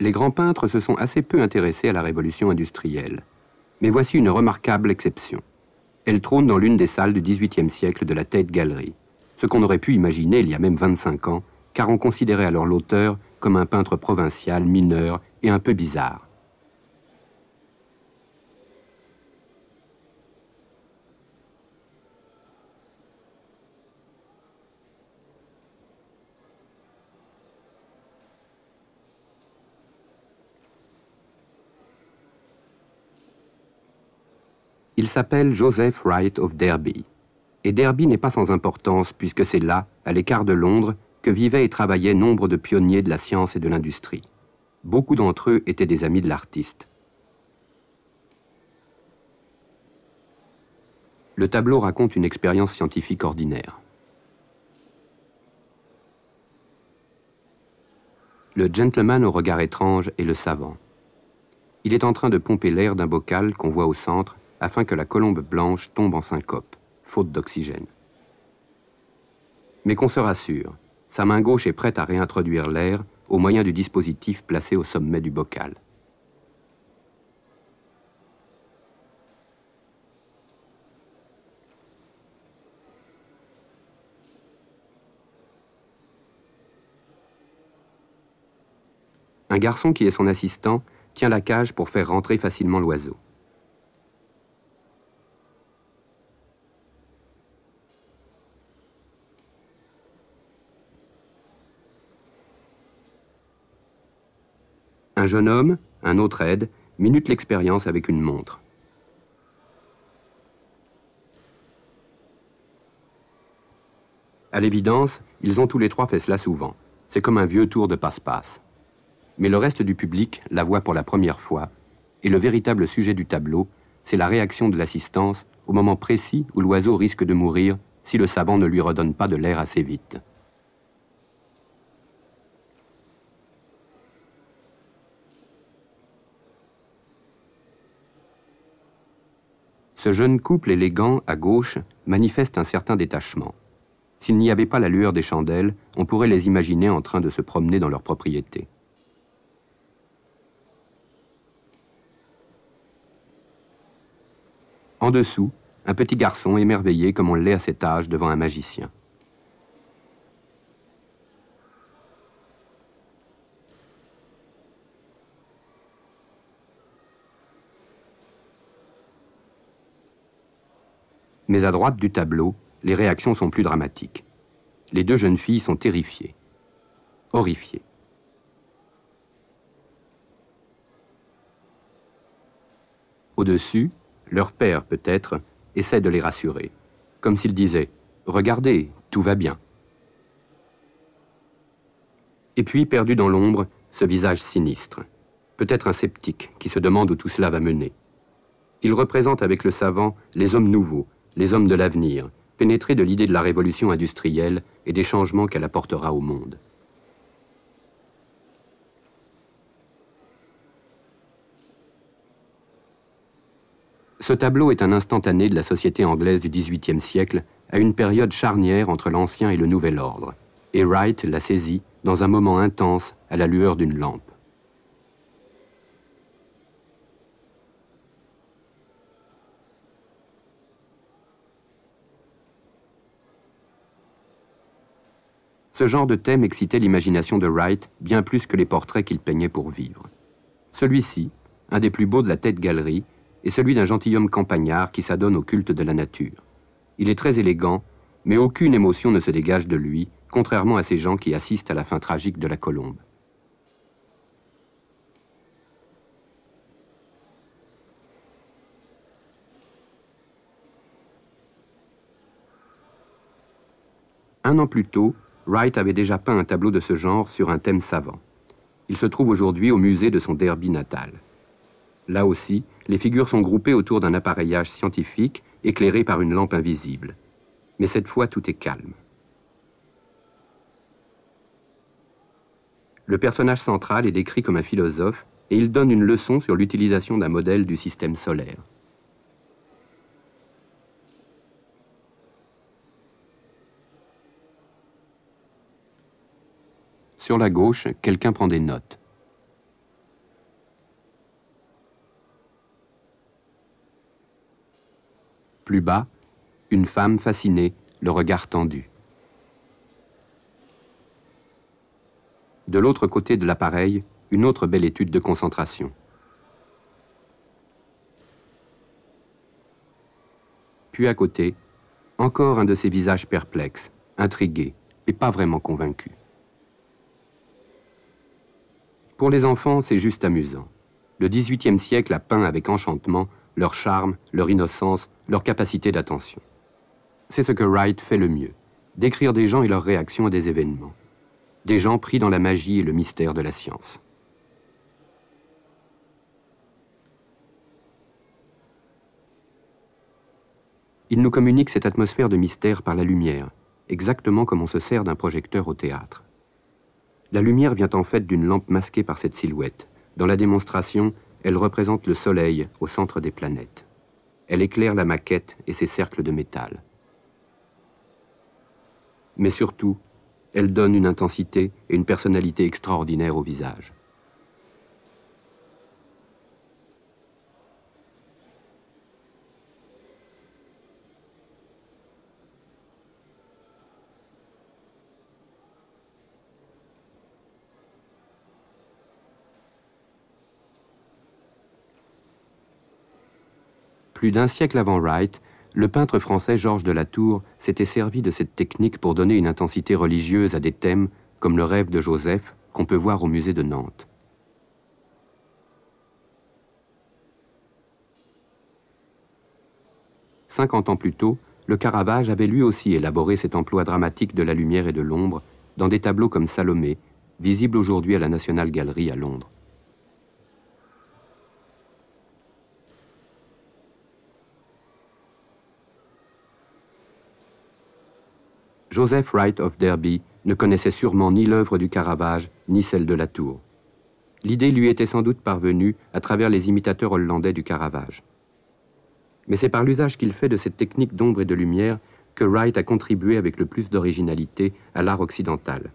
les grands peintres se sont assez peu intéressés à la révolution industrielle. Mais voici une remarquable exception. Elle trône dans l'une des salles du XVIIIe siècle de la Tête-Galerie. ce qu'on aurait pu imaginer il y a même 25 ans, car on considérait alors l'auteur comme un peintre provincial, mineur et un peu bizarre. Il s'appelle Joseph Wright of Derby. Et Derby n'est pas sans importance puisque c'est là, à l'écart de Londres, que vivaient et travaillaient nombre de pionniers de la science et de l'industrie. Beaucoup d'entre eux étaient des amis de l'artiste. Le tableau raconte une expérience scientifique ordinaire. Le gentleman au regard étrange est le savant. Il est en train de pomper l'air d'un bocal qu'on voit au centre afin que la colombe blanche tombe en syncope, faute d'oxygène. Mais qu'on se rassure, sa main gauche est prête à réintroduire l'air au moyen du dispositif placé au sommet du bocal. Un garçon qui est son assistant tient la cage pour faire rentrer facilement l'oiseau. un jeune homme, un autre aide, minute l'expérience avec une montre. À l'évidence, ils ont tous les trois fait cela souvent. C'est comme un vieux tour de passe-passe. Mais le reste du public la voit pour la première fois, et le véritable sujet du tableau, c'est la réaction de l'assistance au moment précis où l'oiseau risque de mourir si le savant ne lui redonne pas de l'air assez vite. ce jeune couple élégant, à gauche, manifeste un certain détachement. S'il n'y avait pas la lueur des chandelles, on pourrait les imaginer en train de se promener dans leur propriété. En dessous, un petit garçon émerveillé comme on l'est à cet âge devant un magicien. Mais à droite du tableau, les réactions sont plus dramatiques. Les deux jeunes filles sont terrifiées, horrifiées. Au-dessus, leur père, peut-être, essaie de les rassurer, comme s'il disait ⁇ Regardez, tout va bien ⁇ Et puis, perdu dans l'ombre, ce visage sinistre, peut-être un sceptique qui se demande où tout cela va mener. Il représente avec le savant les hommes nouveaux les hommes de l'avenir, pénétrés de l'idée de la révolution industrielle et des changements qu'elle apportera au monde. Ce tableau est un instantané de la société anglaise du XVIIIe siècle à une période charnière entre l'ancien et le nouvel ordre, et Wright l'a saisi dans un moment intense à la lueur d'une lampe. Ce genre de thème excitait l'imagination de Wright bien plus que les portraits qu'il peignait pour vivre. Celui-ci, un des plus beaux de la tête galerie, est celui d'un gentilhomme campagnard qui s'adonne au culte de la nature. Il est très élégant, mais aucune émotion ne se dégage de lui, contrairement à ces gens qui assistent à la fin tragique de la colombe. Un an plus tôt, Wright avait déjà peint un tableau de ce genre sur un thème savant. Il se trouve aujourd'hui au musée de son Derby natal. Là aussi, les figures sont groupées autour d'un appareillage scientifique éclairé par une lampe invisible. Mais cette fois, tout est calme. Le personnage central est décrit comme un philosophe et il donne une leçon sur l'utilisation d'un modèle du système solaire. Sur la gauche, quelqu'un prend des notes. Plus bas, une femme fascinée, le regard tendu. De l'autre côté de l'appareil, une autre belle étude de concentration. Puis à côté, encore un de ces visages perplexes, intrigués et pas vraiment convaincus. Pour les enfants, c'est juste amusant. Le XVIIIe siècle a peint avec enchantement leur charme, leur innocence, leur capacité d'attention. C'est ce que Wright fait le mieux, décrire des gens et leurs réactions à des événements. Des gens pris dans la magie et le mystère de la science. Il nous communique cette atmosphère de mystère par la lumière, exactement comme on se sert d'un projecteur au théâtre. La lumière vient en fait d'une lampe masquée par cette silhouette. Dans la démonstration, elle représente le Soleil au centre des planètes. Elle éclaire la maquette et ses cercles de métal. Mais surtout, elle donne une intensité et une personnalité extraordinaire au visage. Plus d'un siècle avant Wright, le peintre français Georges de la Tour s'était servi de cette technique pour donner une intensité religieuse à des thèmes comme le rêve de Joseph qu'on peut voir au musée de Nantes. Cinquante ans plus tôt, le Caravage avait lui aussi élaboré cet emploi dramatique de la lumière et de l'ombre dans des tableaux comme Salomé, visible aujourd'hui à la National Gallery à Londres. Joseph Wright of Derby ne connaissait sûrement ni l'œuvre du Caravage, ni celle de la Tour. L'idée lui était sans doute parvenue à travers les imitateurs hollandais du Caravage. Mais c'est par l'usage qu'il fait de cette technique d'ombre et de lumière que Wright a contribué avec le plus d'originalité à l'art occidental.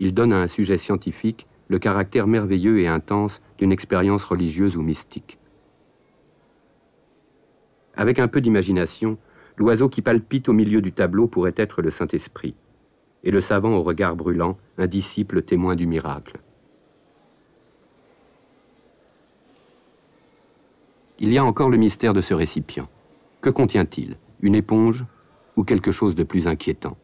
Il donne à un sujet scientifique le caractère merveilleux et intense d'une expérience religieuse ou mystique. Avec un peu d'imagination, l'oiseau qui palpite au milieu du tableau pourrait être le Saint-Esprit, et le savant au regard brûlant, un disciple témoin du miracle. Il y a encore le mystère de ce récipient. Que contient-il Une éponge ou quelque chose de plus inquiétant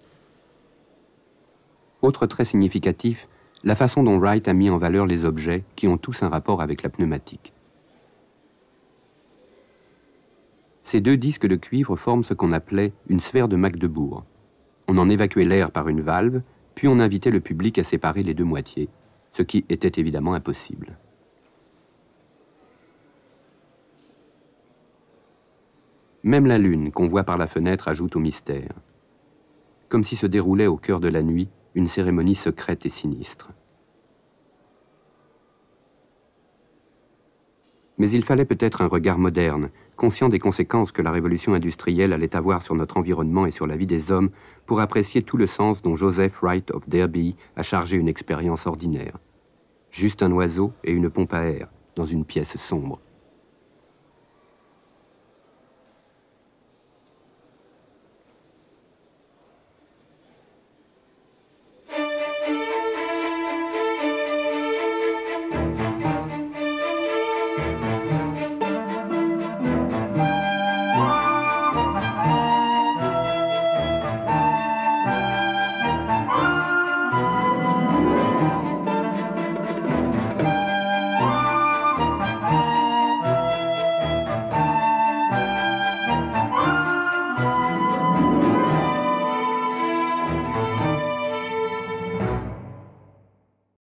Autre trait significatif, la façon dont Wright a mis en valeur les objets qui ont tous un rapport avec la pneumatique. Ces deux disques de cuivre forment ce qu'on appelait une sphère de Magdebourg. On en évacuait l'air par une valve, puis on invitait le public à séparer les deux moitiés, ce qui était évidemment impossible. Même la lune qu'on voit par la fenêtre ajoute au mystère, comme si se déroulait au cœur de la nuit une cérémonie secrète et sinistre. Mais il fallait peut-être un regard moderne, conscient des conséquences que la révolution industrielle allait avoir sur notre environnement et sur la vie des hommes, pour apprécier tout le sens dont Joseph Wright of Derby a chargé une expérience ordinaire. Juste un oiseau et une pompe à air, dans une pièce sombre.